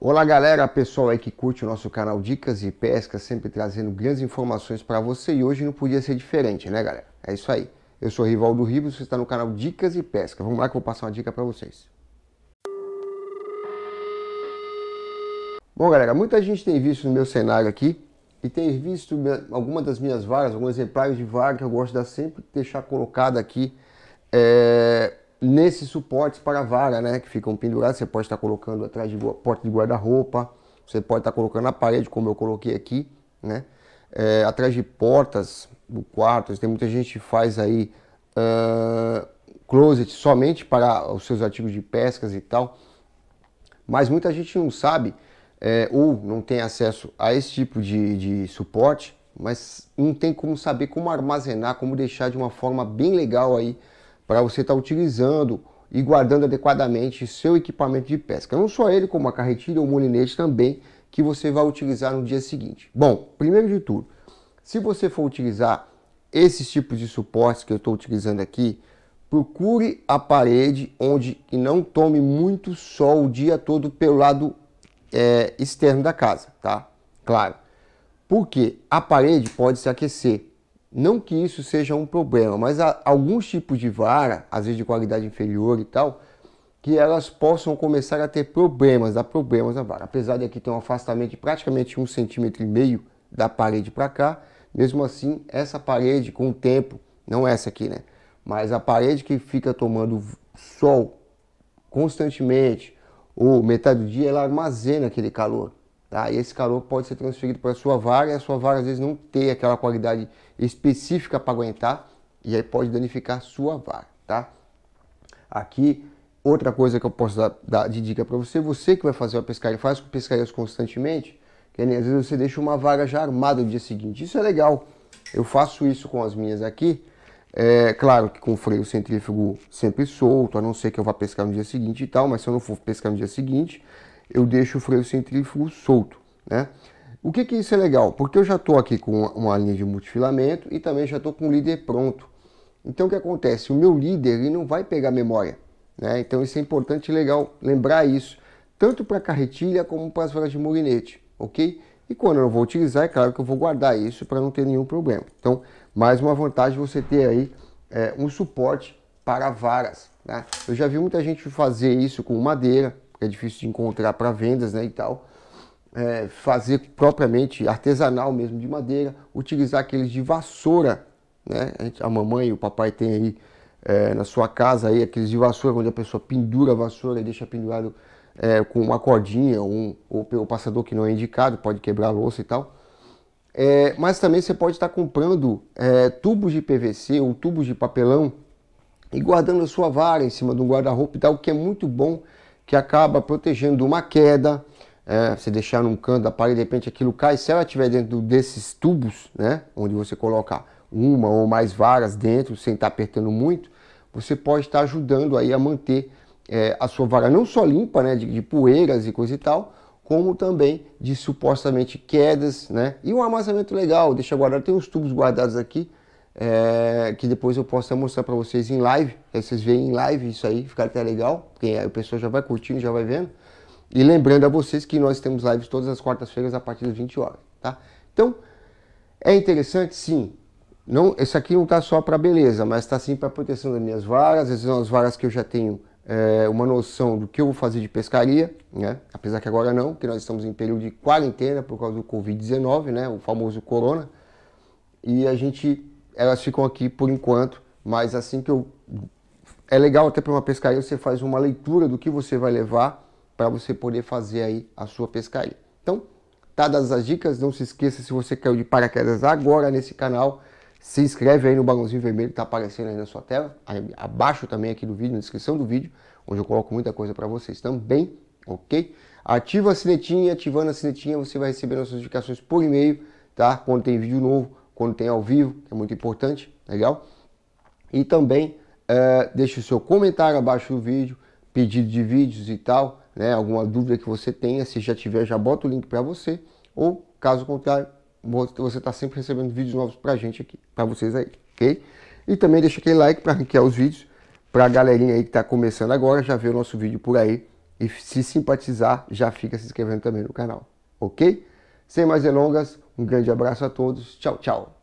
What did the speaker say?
Olá galera, pessoal aí que curte o nosso canal Dicas e Pesca, sempre trazendo grandes informações para você e hoje não podia ser diferente, né galera? É isso aí. Eu sou o Rivaldo Ribos, você está no canal Dicas e Pesca. Vamos lá que eu vou passar uma dica para vocês. Bom galera, muita gente tem visto no meu cenário aqui e tem visto algumas das minhas varas, alguns exemplares de vara que eu gosto de sempre deixar colocado aqui é, nesses suportes para vara, né, que ficam pendurados, você pode estar colocando atrás de porta de guarda-roupa, você pode estar colocando na parede, como eu coloquei aqui, né, é, atrás de portas do quarto, tem muita gente que faz aí uh, closet somente para os seus artigos de pescas e tal, mas muita gente não sabe é, ou não tem acesso a esse tipo de, de suporte, mas não tem como saber como armazenar, como deixar de uma forma bem legal aí para você estar tá utilizando e guardando adequadamente seu equipamento de pesca. Não só ele, como a carretilha ou o molinete também, que você vai utilizar no dia seguinte. Bom, primeiro de tudo, se você for utilizar esses tipos de suportes que eu estou utilizando aqui, procure a parede onde não tome muito sol o dia todo pelo lado é, externo da casa, tá? Claro. Porque a parede pode se aquecer. Não que isso seja um problema, mas há alguns tipos de vara, às vezes de qualidade inferior e tal, que elas possam começar a ter problemas, dar problemas na vara. Apesar de aqui ter um afastamento de praticamente um centímetro e meio da parede para cá, mesmo assim, essa parede com o tempo, não essa aqui, né? Mas a parede que fica tomando sol constantemente ou metade do dia, ela armazena aquele calor. Tá? E esse calor pode ser transferido para a sua vaga e a sua vaga às vezes não tem aquela qualidade específica para aguentar e aí pode danificar sua vaga. Tá? Aqui, outra coisa que eu posso dar, dar de dica para você, você que vai fazer uma pescaria, faz com pescarias constantemente, que às vezes você deixa uma vaga já armada no dia seguinte. Isso é legal. Eu faço isso com as minhas aqui. É claro que com o freio centrífugo sempre solto, a não ser que eu vá pescar no dia seguinte e tal, mas se eu não for pescar no dia seguinte, eu deixo o freio centrífugo solto, né? O que que isso é legal? Porque eu já estou aqui com uma linha de multifilamento e também já estou com o líder pronto. Então o que acontece? O meu líder ele não vai pegar memória, né? Então isso é importante e legal lembrar isso, tanto para carretilha como para as varas de molinete, ok? E quando eu vou utilizar, é claro que eu vou guardar isso para não ter nenhum problema. Então, mais uma vantagem é você ter aí é, um suporte para varas. Né? Eu já vi muita gente fazer isso com madeira, que é difícil de encontrar para vendas né, e tal. É, fazer propriamente artesanal mesmo de madeira, utilizar aqueles de vassoura, né? A, gente, a mamãe e o papai tem aí é, na sua casa aí aqueles de vassoura onde a pessoa pendura a vassoura e deixa pendurado é, com uma cordinha ou, um, ou pelo passador que não é indicado, pode quebrar a louça e tal. É, mas também você pode estar comprando é, tubos de PVC ou tubos de papelão e guardando a sua vara em cima de um guarda-roupa e tal, o que é muito bom que acaba protegendo uma queda. É, você deixar num canto da parede, de repente aquilo cai. Se ela estiver dentro desses tubos, né, onde você coloca uma ou mais varas dentro, sem estar tá apertando muito, você pode estar tá ajudando aí a manter é, a sua vara não só limpa, né, de, de poeiras e coisa e tal, como também de supostamente quedas, né? E um amassamento legal, deixa guardado, tem uns tubos guardados aqui é, que depois eu posso até mostrar para vocês em live, aí é, vocês veem em live isso aí, ficar até legal, porque aí o pessoal já vai curtindo, já vai vendo. E lembrando a vocês que nós temos lives todas as quartas-feiras a partir das 20 horas, tá? Então, é interessante sim. Não, esse aqui não tá só para beleza, mas tá sim para proteção das minhas varas, essas são as varas que eu já tenho é, uma noção do que eu vou fazer de pescaria, né? Apesar que agora não, que nós estamos em período de quarentena por causa do Covid-19, né? O famoso corona. E a gente elas ficam aqui por enquanto, mas assim que eu. É legal até para uma pescaria você faz uma leitura do que você vai levar para você poder fazer aí a sua pescaria. Então, dadas as dicas, não se esqueça se você caiu de paraquedas agora nesse canal, se inscreve aí no balãozinho vermelho que está aparecendo aí na sua tela, aí, abaixo também aqui do vídeo, na descrição do vídeo, onde eu coloco muita coisa para vocês também, ok? Ativa a sinetinha, ativando a sinetinha você vai receber nossas notificações por e-mail, tá? Quando tem vídeo novo, quando tem ao vivo, é muito importante, legal? E também é, deixe o seu comentário abaixo do vídeo, pedido de vídeos e tal, né? Alguma dúvida que você tenha, se já tiver, já bota o link para você, ou caso contrário, você está sempre recebendo vídeos novos para gente aqui, para vocês aí, ok? E também deixa aquele like para ranquear os vídeos, para a galerinha aí que está começando agora, já ver o nosso vídeo por aí, e se simpatizar, já fica se inscrevendo também no canal, ok? Sem mais delongas, um grande abraço a todos. Tchau, tchau.